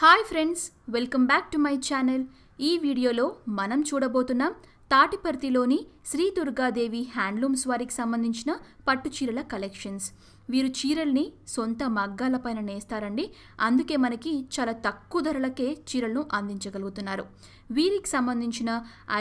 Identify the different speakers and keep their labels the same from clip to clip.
Speaker 1: hi friends welcome back to my channel ఈ వీడియోలో మనం చూడబోతున్నాం తాటిపర్తిలోని శ్రీ దుర్గాదేవి హ్యాండ్లూమ్స్ వారికి సంబంధించిన పట్టు చీరల కలెక్షన్స్ వీరు చీరల్ని సొంత మగ్గాల పైన నేస్తారండి అందుకే మనకి చాలా తక్కువ ధరలకే చీరలను అందించగలుగుతున్నారు వీరికి సంబంధించిన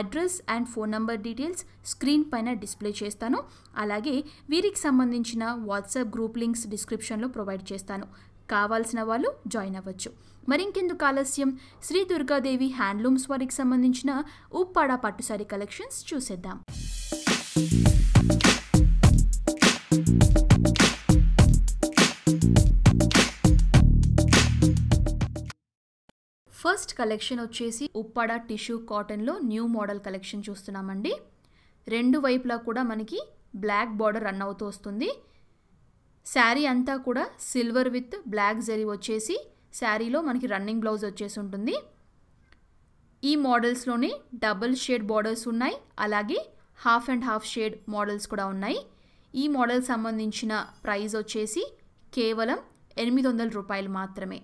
Speaker 1: address and phone number details screen పైన డిస్ప్లే చేస్తాను అలాగే వీరికి సంబంధించిన వాట్సాప్ గ్రూప్ లింక్స్ డిస్క్రిప్షన్లో ప్రొవైడ్ చేస్తాను కావాల్సిన వాళ్ళు జాయిన్ అవ్వచ్చు మరింకెందుకు ఆలస్యం శ్రీ దుర్గాదేవి హ్యాండ్లూమ్స్ వారికి సంబంధించిన ఉప్పాడ పట్టుసారి కలెక్షన్స్ చూసేద్దాం ఫస్ట్ కలెక్షన్ వచ్చేసి ఉప్పాడ టిష్యూ కాటన్లో న్యూ మోడల్ కలెక్షన్ చూస్తున్నామండి రెండు వైపులా కూడా మనకి బ్లాక్ బార్డర్ రన్ అవుతూ వస్తుంది శారీ అంతా కూడా సిల్వర్ విత్ బ్లాక్ జరీ వచ్చేసి శారీలో మనకి రన్నింగ్ బ్లౌజ్ వచ్చేసి ఉంటుంది ఈ మోడల్స్లోని డబుల్ షేడ్ బార్డర్స్ ఉన్నాయి అలాగే half and half shade models కూడా ఉన్నాయి ఈ మోడల్ సంబంధించిన ప్రైస్ వచ్చేసి కేవలం ఎనిమిది వందల రూపాయలు మాత్రమే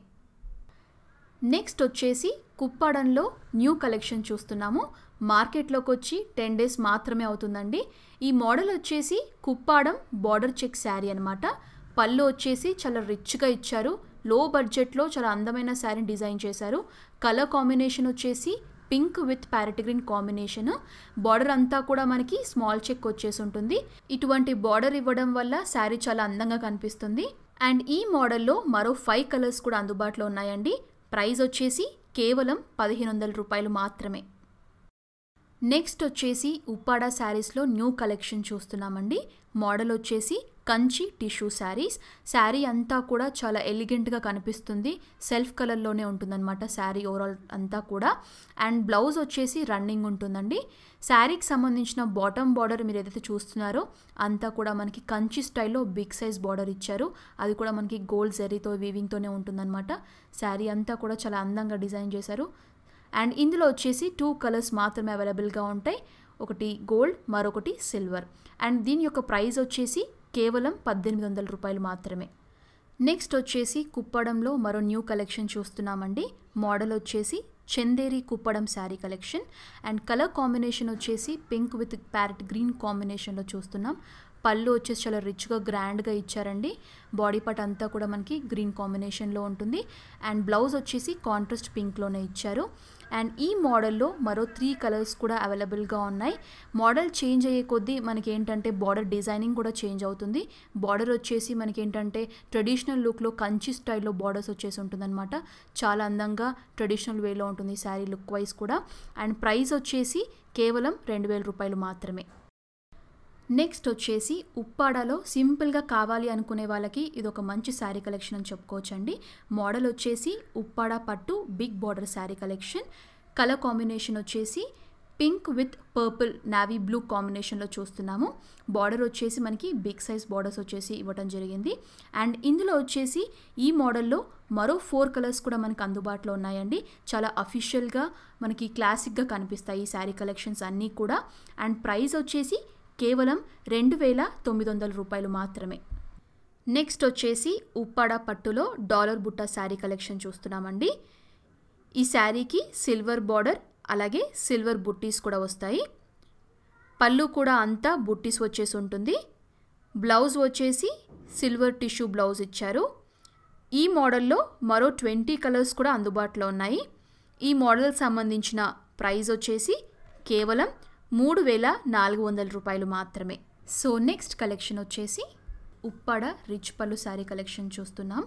Speaker 1: నెక్స్ట్ వచ్చేసి కుప్పడంలో న్యూ కలెక్షన్ చూస్తున్నాము మార్కెట్లోకి వచ్చి టెన్ డేస్ మాత్రమే అవుతుందండి ఈ మోడల్ వచ్చేసి కుప్పాడం బార్డర్ చెక్ శారీ అనమాట పళ్ళు వచ్చేసి చాలా రిచ్గా ఇచ్చారు లో బడ్జెట్లో చాలా అందమైన శారీని డిజైన్ చేశారు కలర్ కాంబినేషన్ వచ్చేసి pink with parrot green combination border అంతా కూడా మనకి స్మాల్ చెక్ వచ్చేసి ఉంటుంది ఇటువంటి బార్డర్ ఇవ్వడం వల్ల శారీ చాలా అందంగా కనిపిస్తుంది అండ్ ఈ మోడల్లో మరో ఫైవ్ కలర్స్ కూడా అందుబాటులో ఉన్నాయండి ప్రైజ్ వచ్చేసి కేవలం పదిహేను వందల రూపాయలు మాత్రమే నెక్స్ట్ వచ్చేసి ఉప్పాడా శారీస్లో న్యూ కలెక్షన్ చూస్తున్నామండి మోడల్ వచ్చేసి కంచి టిష్యూ శారీస్ శారీ అంతా కూడా చాలా ఎలిగెంట్గా కనిపిస్తుంది సెల్ఫ్ కలర్లోనే ఉంటుందన్నమాట శారీ ఓవరాల్ అంతా కూడా అండ్ బ్లౌజ్ వచ్చేసి రన్నింగ్ ఉంటుందండి శారీకి సంబంధించిన బాటమ్ బార్డర్ మీరు ఏదైతే చూస్తున్నారో అంతా కూడా మనకి కంచి స్టైల్లో బిగ్ సైజ్ బార్డర్ ఇచ్చారు అది కూడా మనకి గోల్డ్ జరీతో వీవింగ్తోనే ఉంటుందన్నమాట శారీ అంతా కూడా చాలా అందంగా డిజైన్ చేశారు అండ్ ఇందులో వచ్చేసి టూ కలర్స్ మాత్రమే అవైలబుల్గా ఉంటాయి ఒకటి గోల్డ్ మరొకటి సిల్వర్ అండ్ దీని యొక్క ప్రైస్ వచ్చేసి కేవలం పద్దెనిమిది వందల రూపాయలు మాత్రమే నెక్స్ట్ వచ్చేసి కుప్పడంలో మరో న్యూ కలెక్షన్ చూస్తున్నామండి మోడల్ వచ్చేసి Chanderi Kuppadam sari collection and colour combination వచ్చేసి పింక్ విత్ ప్యారెట్ గ్రీన్ కాంబినేషన్లో చూస్తున్నాం పళ్ళు వచ్చేసి చాలా రిచ్గా గ్రాండ్గా ఇచ్చారండి బాడీ పార్ట్ అంతా కూడా మనకి గ్రీన్ కాంబినేషన్లో ఉంటుంది అండ్ బ్లౌజ్ వచ్చేసి కాంట్రాస్ట్ పింక్లోనే ఇచ్చారు అండ్ ఈ మోడల్లో మరో త్రీ కలర్స్ కూడా అవైలబుల్గా ఉన్నాయి మోడల్ చేంజ్ అయ్యే కొద్దీ మనకి ఏంటంటే బార్డర్ డిజైనింగ్ కూడా చేంజ్ అవుతుంది బార్డర్ వచ్చేసి మనకి ఏంటంటే ట్రెడిషనల్ లుక్లో కంచి స్టైల్లో బార్డర్స్ వచ్చేసి ఉంటుందన్నమాట చాలా అందంగా ట్రెడిషనల్ వేలో ఉంటుంది శారీ లుక్ వైజ్ కూడా అండ్ ప్రైస్ వచ్చేసి కేవలం రెండు వేల రూపాయలు మాత్రమే నెక్స్ట్ వచ్చేసి ఉప్పాడలో సింపుల్గా కావాలి అనుకునే వాళ్ళకి ఇది ఒక మంచి శారీ కలెక్షన్ అని చెప్పుకోవచ్చండి మోడల్ వచ్చేసి ఉప్పాడ పట్టు big border sari collection colour combination వచ్చేసి pink with purple navy blue కాంబినేషన్లో చూస్తున్నాము బార్డర్ వచ్చేసి మనకి బిగ్ సైజ్ బార్డర్స్ వచ్చేసి ఇవ్వటం జరిగింది అండ్ ఇందులో వచ్చేసి ఈ మోడల్లో మరో ఫోర్ కలర్స్ కూడా మనకు అందుబాటులో ఉన్నాయండి చాలా అఫీషియల్గా మనకి క్లాసిక్గా కనిపిస్తాయి ఈ శారీ కలెక్షన్స్ అన్నీ కూడా అండ్ ప్రైస్ వచ్చేసి కేవలం రెండు వేల తొమ్మిది వందల రూపాయలు మాత్రమే నెక్స్ట్ వచ్చేసి ఉప్పాడ పట్టులో డాలర్ బుట్ట శారీ కలెక్షన్ చూస్తున్నామండి ఈ శారీకి సిల్వర్ బార్డర్ అలాగే సిల్వర్ బుట్టీస్ కూడా వస్తాయి పళ్ళు కూడా అంతా బుట్టీస్ వచ్చేసి ఉంటుంది బ్లౌజ్ వచ్చేసి సిల్వర్ టిష్యూ బ్లౌజ్ ఇచ్చారు ఈ మోడల్లో మరో ట్వంటీ కలర్స్ కూడా అందుబాటులో ఉన్నాయి ఈ మోడల్ సంబంధించిన ప్రైస్ వచ్చేసి కేవలం మూడు వేల నాలుగు వందల రూపాయలు మాత్రమే సో నెక్స్ట్ కలెక్షన్ వచ్చేసి ఉప్పాడ రిచ్ పళ్ళు శారీ కలెక్షన్ చూస్తున్నాం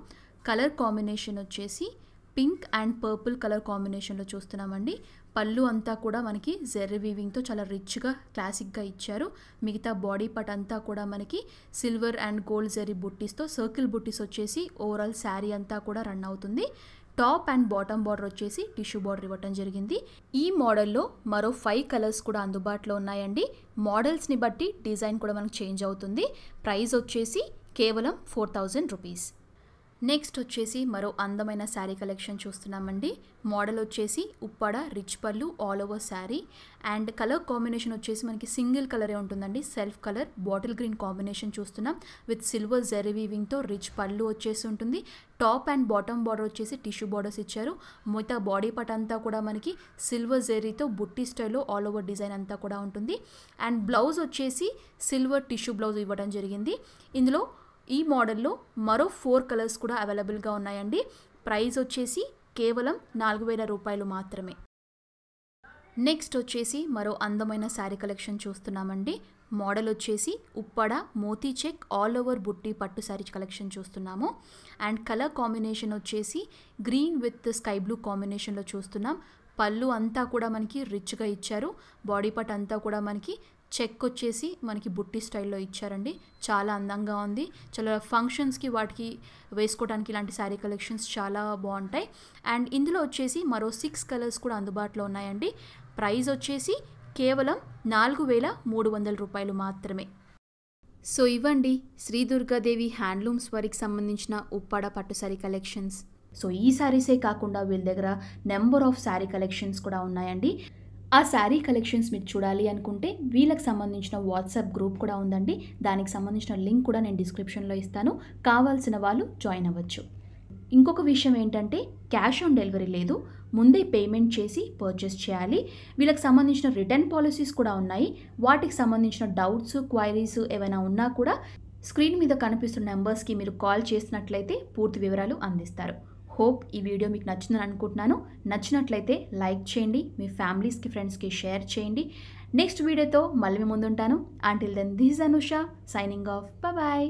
Speaker 1: కలర్ కాంబినేషన్ వచ్చేసి పింక్ అండ్ పర్పుల్ కలర్ కాంబినేషన్లో చూస్తున్నామండి పళ్ళు అంతా కూడా మనకి జెర్రీ వీవింగ్తో చాలా రిచ్గా క్లాసిక్గా ఇచ్చారు మిగతా బాడీ పార్ట్ అంతా కూడా మనకి సిల్వర్ అండ్ గోల్డ్ జెర్రీ బుట్టీస్తో సర్కిల్ బుట్టీస్ వచ్చేసి ఓవరాల్ శారీ అంతా కూడా రన్ అవుతుంది టాప్ అండ్ బాటమ్ బార్డర్ వచ్చేసి టిష్యూ బార్డర్ ఇవ్వటం జరిగింది ఈ మోడల్లో మరో ఫైవ్ కలర్స్ కూడా అందుబాటులో ఉన్నాయండి మోడల్స్ని బట్టి డిజైన్ కూడా మనకు చేంజ్ అవుతుంది ప్రైస్ వచ్చేసి కేవలం ఫోర్ థౌజండ్ రూపీస్ నెక్స్ట్ వచ్చేసి మరో అందమైన శారీ కలెక్షన్ చూస్తున్నామండి మోడల్ వచ్చేసి Uppada rich pallu all over sari and colour combination వచ్చేసి మనకి సింగిల్ కలరే ఉంటుందండి self colour bottle green combination చూస్తున్నాం విత్ సిల్వర్ జెరీ వీవింగ్తో రిచ్ పళ్ళు వచ్చేసి ఉంటుంది టాప్ అండ్ బాటమ్ బార్డర్ వచ్చేసి టిష్యూ బార్డర్స్ ఇచ్చారు మిగతా బాడీ పార్ట్ అంతా కూడా మనకి సిల్వర్ జెరీతో బుట్టి స్టైల్లో ఆల్ ఓవర్ డిజైన్ అంతా కూడా ఉంటుంది అండ్ బ్లౌజ్ వచ్చేసి సిల్వర్ టిష్యూ బ్లౌజ్ ఇవ్వడం జరిగింది ఇందులో ఈ మోడల్లో మరో ఫోర్ కలర్స్ కూడా అవైలబుల్గా ఉన్నాయండి ప్రైస్ వచ్చేసి కేవలం నాలుగు వేల రూపాయలు మాత్రమే నెక్స్ట్ వచ్చేసి మరో అందమైన శారీ కలెక్షన్ చూస్తున్నామండి మోడల్ వచ్చేసి ఉప్పడ మోతీ చెక్ ఆల్ ఓవర్ బుట్టి పట్టు శారీ కలెక్షన్ చూస్తున్నాము అండ్ కలర్ కాంబినేషన్ వచ్చేసి గ్రీన్ విత్ స్కై బ్లూ కాంబినేషన్లో చూస్తున్నాం పళ్ళు అంతా కూడా మనకి రిచ్గా ఇచ్చారు బాడీ పార్ట్ అంతా కూడా మనకి చెక్ వచ్చేసి మనకి బుట్టి స్టైల్లో ఇచ్చారండి చాలా అందంగా ఉంది చాలా ఫంక్షన్స్కి వాటికి వేసుకోవడానికి ఇలాంటి శారీ కలెక్షన్స్ చాలా బాగుంటాయి అండ్ ఇందులో వచ్చేసి మరో సిక్స్ కలర్స్ కూడా అందుబాటులో ఉన్నాయండి ప్రైజ్ వచ్చేసి కేవలం నాలుగు వేల మూడు వందల రూపాయలు మాత్రమే సో ఇవ్వండి శ్రీ దుర్గాదేవి హ్యాండ్లూమ్స్ వారికి సంబంధించిన ఉప్పాడ పట్టు సారీ కలెక్షన్స్ సో ఈ శారీసే కాకుండా వీళ్ళ దగ్గర నెంబర్ ఆఫ్ శారీ కలెక్షన్స్ కూడా ఉన్నాయండి ఆ శారీ కలెక్షన్స్ మీరు చూడాలి అనుకుంటే వీళ్ళకి సంబంధించిన వాట్సాప్ గ్రూప్ కూడా ఉందండి దానికి సంబంధించిన లింక్ కూడా నేను డిస్క్రిప్షన్లో ఇస్తాను కావాల్సిన వాళ్ళు జాయిన్ అవ్వచ్చు ఇంకొక విషయం ఏంటంటే క్యాష్ ఆన్ డెలివరీ లేదు ముందే పేమెంట్ చేసి పర్చేస్ చేయాలి వీళ్ళకి సంబంధించిన రిటర్న్ పాలసీస్ కూడా ఉన్నాయి వాటికి సంబంధించిన డౌట్స్ క్వైరీస్ ఏమైనా ఉన్నా కూడా స్క్రీన్ మీద కనిపిస్తున్న నెంబర్స్కి మీరు కాల్ చేసినట్లయితే పూర్తి వివరాలు అందిస్తారు హోప్ ఈ వీడియో మీకు నచ్చిందని అనుకుంటున్నాను నచ్చినట్లయితే లైక్ చేయండి మీ ఫ్యామిలీస్కి ఫ్రెండ్స్కి షేర్ చేయండి నెక్స్ట్ వీడియోతో మళ్ళీ ముందుంటాను until then this Anusha signing off bye